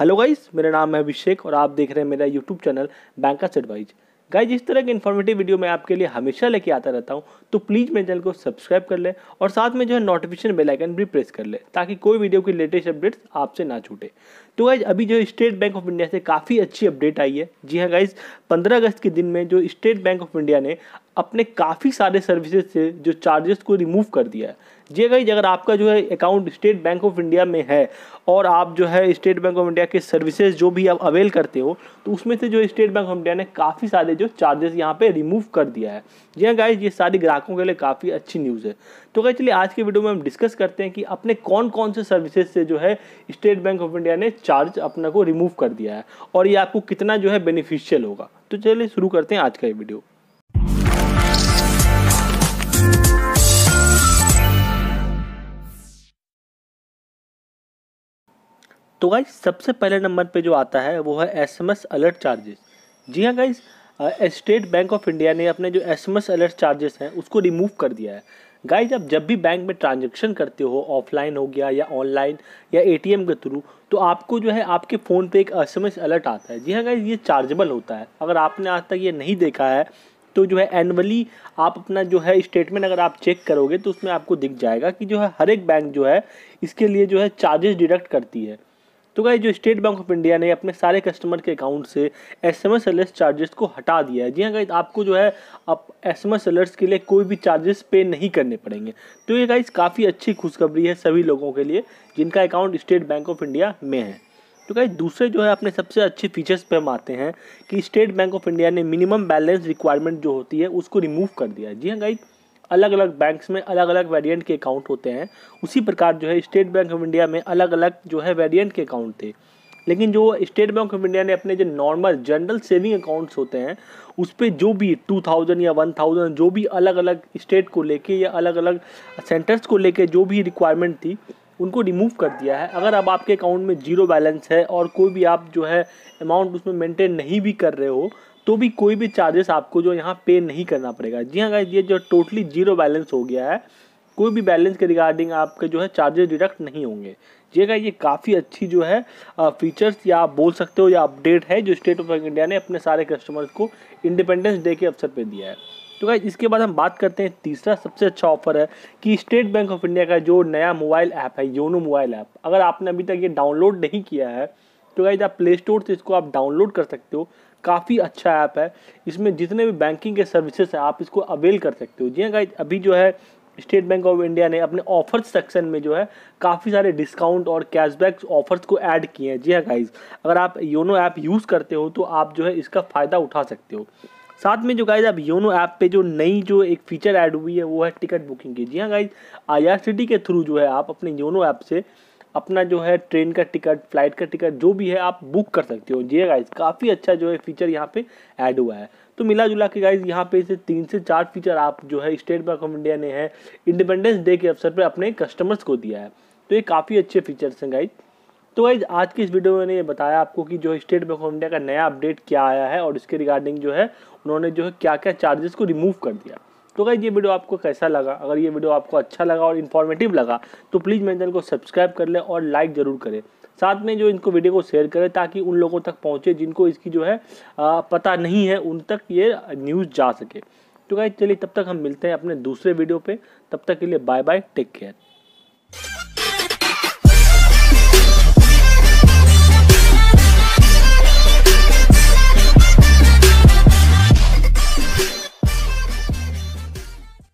hello guys मेरा नाम है अभिषेक और आप देख रहे हैं मेरा YouTube channel bankers advice guys इस तरह के इन्फॉर्मेटिव वीडियो मैं आपके लिए हमेशा लेके आता रहता हूँ तो प्लीज़ मेरे चैनल को सब्सक्राइब कर लें और साथ में जो है नोटिफिकेशन बेल आइकन भी प्रेस कर ले ताकि कोई वीडियो की लेटेस्ट अपडेट्स आपसे ना छूटे तो गाइज अभी जो स्टेट बैंक ऑफ इंडिया से काफ़ी अच्छी अपडेट आई है जी हाँ गाइज पंद्रह अगस्त के दिन में जो स्टेट बैंक ऑफ इंडिया ने अपने काफ़ी सारे सर्विसेज से जो चार्जेस को रिमूव कर दिया है जी गाइज अगर आपका जो है account State Bank of India में है और आप जो है स्टेट बैंक ऑफ इंडिया के सर्विसेज जो भी आप अवेल करते हो तो उसमें से जो स्टेट बैंक ऑफ इंडिया ने काफ़ी सारे जो चार्जेस यहाँ पे रिमूव कर दिया है जी हाँ गाइज ये सारी ग्राहकों के लिए काफ़ी अच्छी न्यूज़ है तो गाइज चलिए आज के वीडियो में हम डिस्कस करते हैं कि अपने कौन कौन से सर्विसेज से जो है स्टेट बैंक ऑफ इंडिया ने चार्ज अपना को रिमूव कर दिया है और ये आपको कितना जो है बेनिफिशियल होगा तो चलिए शुरू करते हैं आज का ये वीडियो तो गाइज सबसे पहले नंबर पे जो आता है वो है एसएमएस अलर्ट चार्जेस जी हाँ guys State Bank of India ने अपने जो एसएमएस अलर्ट चार्जेस हैं उसको रिमूव कर दिया है गाइज आप जब भी बैंक में ट्रांजेक्शन करते हो ऑफलाइन हो गया या ऑनलाइन या एम के थ्रू तो आपको जो है आपके फ़ोन पर एक एस अलर्ट आता है जी हाँ गाइज ये चार्जेबल होता है अगर आपने आज तक ये नहीं देखा है तो जो है एनुअली आप अपना जो है स्टेटमेंट अगर आप चेक करोगे तो उसमें आपको दिख जाएगा कि जो है हर एक बैंक जो है इसके लिए जो है चार्जेस डिडक्ट करती है तो गाइज जो स्टेट बैंक ऑफ इंडिया ने अपने सारे कस्टमर के अकाउंट से एस एम एस चार्जेस को हटा दिया है जी हाँ गाइज आपको जो है आप एस एम एस के लिए कोई भी चार्जेस पे नहीं करने पड़ेंगे तो ये गाइज काफ़ी अच्छी खुशखबरी है सभी लोगों के लिए जिनका account State Bank of India में है तो गाइज दूसरे जो है अपने सबसे अच्छे फीचर्स पे हम आते हैं कि स्टेट बैंक ऑफ इंडिया ने मिनिमम बैलेंस रिक्वायरमेंट जो होती है उसको रिमूव कर दिया है जी हाँ गाइज अलग अलग बैंक्स में अलग अलग वेरिएंट के अकाउंट होते हैं उसी प्रकार जो है स्टेट बैंक ऑफ इंडिया में अलग अलग जो है वेरिएंट के अकाउंट थे लेकिन जो स्टेट बैंक ऑफ इंडिया ने अपने जो नॉर्मल जनरल सेविंग अकाउंट्स होते हैं उस पर जो भी टू थाउजेंड या वन थाउजेंड जो भी अलग अलग स्टेट को लेके या अलग अलग सेंटर्स को लेके जो भी रिक्वायरमेंट थी उनको रिमूव कर दिया है अगर अब आपके अकाउंट में जीरो बैलेंस है और कोई भी आप जो है अमाउंट उसमें मेंटेन नहीं भी कर रहे हो तो भी कोई भी चार्जेस आपको जो यहाँ पे नहीं करना पड़ेगा जी हाँ ये जो टोटली जीरो बैलेंस हो गया है कोई भी बैलेंस के रिगार्डिंग आपके जो है चार्जेस डिडक्ट नहीं होंगे जी का हाँ ये काफ़ी अच्छी जो है फीचर्स या आप बोल सकते हो या अपडेट है जो स्टेट ऑफ इंडिया ने अपने सारे कस्टमर्स को इंडिपेंडेंस डे के अवसर पर दिया है तो क्या इसके बाद हम बात करते हैं तीसरा सबसे अच्छा ऑफर है कि स्टेट बैंक ऑफ इंडिया का जो नया मोबाइल ऐप है योनो मोबाइल ऐप अगर आपने अभी तक ये डाउनलोड नहीं किया है तो गाइज आप प्ले स्टोर से इसको आप डाउनलोड कर सकते हो काफ़ी अच्छा ऐप है इसमें जितने भी बैंकिंग के सर्विसेज हैं आप इसको अवेल कर सकते हो जी हाँ गाइज अभी जो है स्टेट बैंक ऑफ इंडिया ने अपने ऑफर्स सेक्शन में जो है काफ़ी सारे डिस्काउंट और कैशबैक ऑफर्स को ऐड किए हैं जी हाँ गाइज अगर आप योनो ऐप यूज़ करते हो तो आप जो है इसका फ़ायदा उठा सकते हो साथ में जो गाइज आप योनो ऐप पे जो नई जो एक फीचर ऐड हुई है वो है टिकट बुकिंग की जी हाँ गाइज आई के थ्रू जो है आप अपने योनो ऐप से अपना जो है ट्रेन का टिकट फ्लाइट का टिकट जो भी है आप बुक कर सकते हो जी गाइज काफ़ी अच्छा जो है फीचर यहाँ पे ऐड हुआ है तो मिला जुला के गाइज यहाँ पे इसे तीन से चार फीचर आप जो है स्टेट बैंक ऑफ इंडिया ने है इंडिपेंडेंस डे के अवसर पर अपने कस्टमर्स को दिया है तो ये काफ़ी अच्छे फीचर्स हैं गाइज तो गाइज आज की इस वीडियो में मैंने ये बताया आपको कि जो है स्टेट बैंक ऑफ इंडिया का नया अपडेट क्या आया है और इसके रिगार्डिंग जो है उन्होंने जो है क्या क्या चार्जेस को रिमूव कर दिया तो गाइज ये वीडियो आपको कैसा लगा अगर ये वीडियो आपको अच्छा लगा और इन्फॉर्मेटिव लगा तो प्लीज़ मेरे चैनल को सब्सक्राइब कर लें और लाइक ज़रूर करें साथ में जो इनको वीडियो को शेयर करें ताकि उन लोगों तक पहुँचे जिनको इसकी जो है पता नहीं है उन तक ये न्यूज़ जा सके तो गाइज चलिए तब तक हम मिलते हैं अपने दूसरे वीडियो पर तब तक के लिए बाय बाय टेक केयर